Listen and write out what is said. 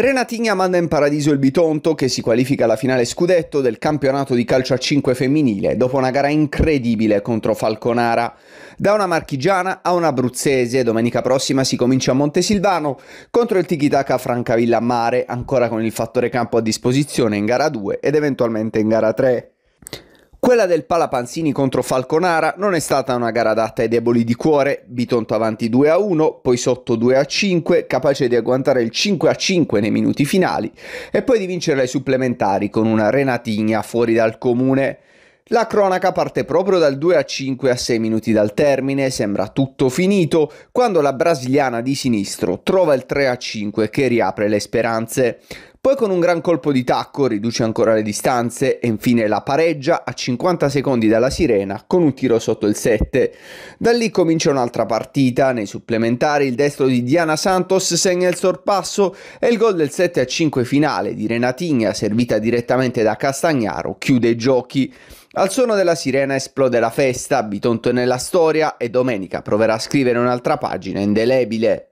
Renatigna manda in paradiso il Bitonto che si qualifica alla finale scudetto del campionato di calcio a 5 femminile dopo una gara incredibile contro Falconara. Da una marchigiana a un abruzzese, domenica prossima si comincia a Montesilvano contro il Tikitaka Francavilla a Mare, ancora con il fattore campo a disposizione in gara 2 ed eventualmente in gara 3. Quella del Palapanzini contro Falconara non è stata una gara adatta ai deboli di cuore, Bitonto avanti 2 a 1, poi sotto 2 a 5, capace di agguantare il 5 a 5 nei minuti finali e poi di vincere ai supplementari con una renatigna fuori dal comune. La cronaca parte proprio dal 2 a 5 a 6 minuti dal termine, sembra tutto finito, quando la brasiliana di sinistro trova il 3 a 5 che riapre le speranze. Poi con un gran colpo di tacco riduce ancora le distanze e infine la pareggia a 50 secondi dalla sirena con un tiro sotto il 7. Da lì comincia un'altra partita, nei supplementari il destro di Diana Santos segna il sorpasso e il gol del 7 a 5 finale di Renatigna servita direttamente da Castagnaro chiude i giochi. Al suono della sirena esplode la festa, Bitonto è nella storia e domenica proverà a scrivere un'altra pagina indelebile.